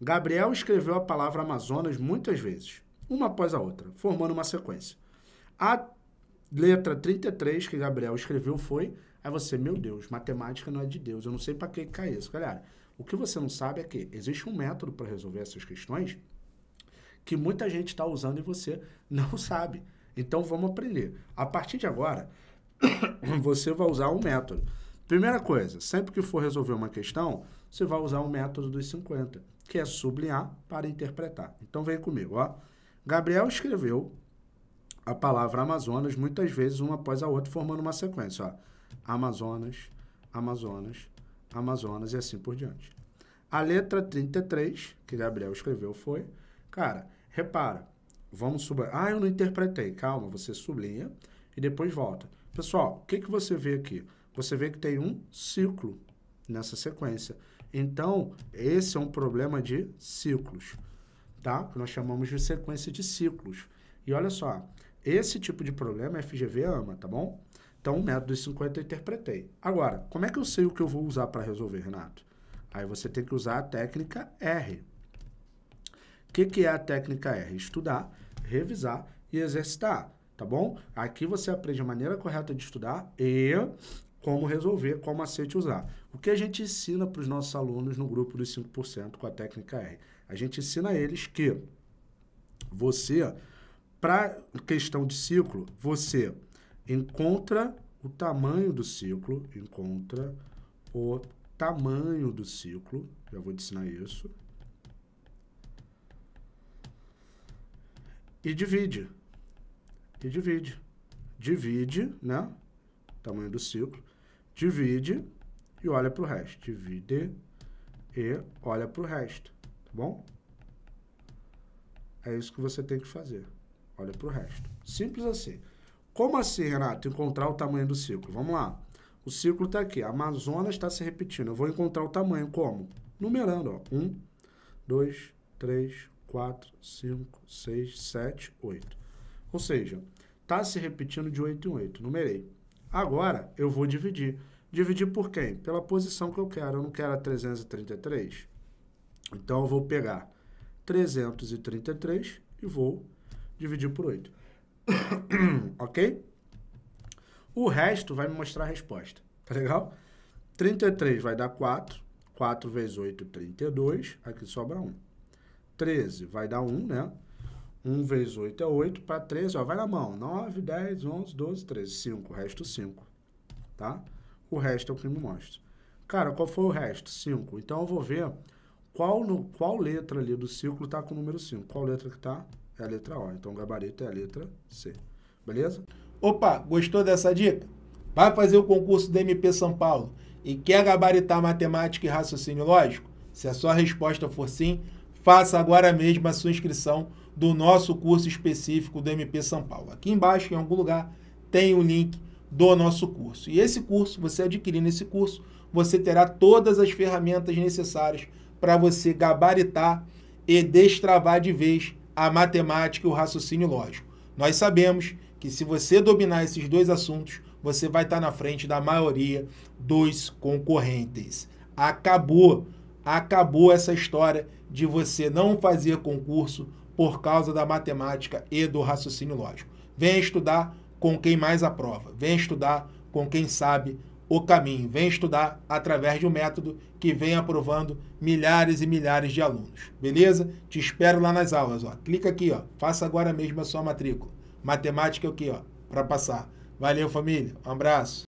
Gabriel escreveu a palavra Amazonas muitas vezes, uma após a outra, formando uma sequência. A letra 33 que Gabriel escreveu foi. Aí é você, meu Deus, matemática não é de Deus, eu não sei para que cai é isso. Galera, o que você não sabe é que existe um método para resolver essas questões que muita gente está usando e você não sabe. Então vamos aprender. A partir de agora, você vai usar um método. Primeira coisa, sempre que for resolver uma questão, você vai usar o um método dos 50 que é sublinhar para interpretar. Então vem comigo, ó. Gabriel escreveu a palavra Amazonas muitas vezes uma após a outra, formando uma sequência, ó. Amazonas, Amazonas, Amazonas e assim por diante. A letra 33 que Gabriel escreveu foi, cara, repara, vamos sublinhar. Ah, eu não interpretei. Calma, você sublinha e depois volta. Pessoal, o que, que você vê aqui? Você vê que tem um ciclo nessa sequência. Então, esse é um problema de ciclos, tá? Que nós chamamos de sequência de ciclos. E olha só, esse tipo de problema a FGV ama, tá bom? Então, o método dos 50 eu interpretei. Agora, como é que eu sei o que eu vou usar para resolver, Renato? Aí você tem que usar a técnica R. O que, que é a técnica R? Estudar, revisar e exercitar, tá bom? Aqui você aprende a maneira correta de estudar e como resolver, qual macete usar. O que a gente ensina para os nossos alunos no grupo dos 5% com a técnica R? A gente ensina eles que você, para questão de ciclo, você encontra o tamanho do ciclo, encontra o tamanho do ciclo, já vou te ensinar isso, e divide, e divide, divide, né, tamanho do ciclo, divide e olha para o resto. Divide e olha para o resto, tá bom? É isso que você tem que fazer. Olha para o resto. Simples assim. Como assim, Renato? Encontrar o tamanho do ciclo. Vamos lá. O ciclo está aqui. A Amazonas está se repetindo. Eu vou encontrar o tamanho. Como? Numerando. 1, 2, 3, 4, 5, 6, 7, 8. Ou seja, está se repetindo de 8 em 8. Numerei. Agora eu vou dividir. Dividir por quem? Pela posição que eu quero. Eu não quero a 333. Então eu vou pegar 333 e vou dividir por 8. ok? O resto vai me mostrar a resposta. Tá legal? 33 vai dar 4. 4 vezes 8, 32. Aqui sobra 1. 13 vai dar 1, né? 1 vezes 8 é 8, para 13, ó, vai na mão. 9, 10, 11, 12, 13, 5. O resto 5, tá? O resto é o que me mostra. Cara, qual foi o resto? 5. Então, eu vou ver qual, no, qual letra ali do círculo está com o número 5. Qual letra que está? É a letra O. Então, o gabarito é a letra C. Beleza? Opa, gostou dessa dica? Vai fazer o concurso da MP São Paulo e quer gabaritar matemática e raciocínio lógico? Se a sua resposta for sim, faça agora mesmo a sua inscrição do nosso curso específico do MP São Paulo. Aqui embaixo, em algum lugar, tem o link do nosso curso. E esse curso, você adquirindo esse curso, você terá todas as ferramentas necessárias para você gabaritar e destravar de vez a matemática e o raciocínio lógico. Nós sabemos que se você dominar esses dois assuntos, você vai estar na frente da maioria dos concorrentes. Acabou! acabou essa história de você não fazer concurso por causa da matemática e do raciocínio lógico. Venha estudar com quem mais aprova, venha estudar com quem sabe o caminho, venha estudar através de um método que vem aprovando milhares e milhares de alunos. Beleza? Te espero lá nas aulas, ó. Clica aqui, ó. Faça agora mesmo a sua matrícula. Matemática é o que? para passar. Valeu, família. Um abraço.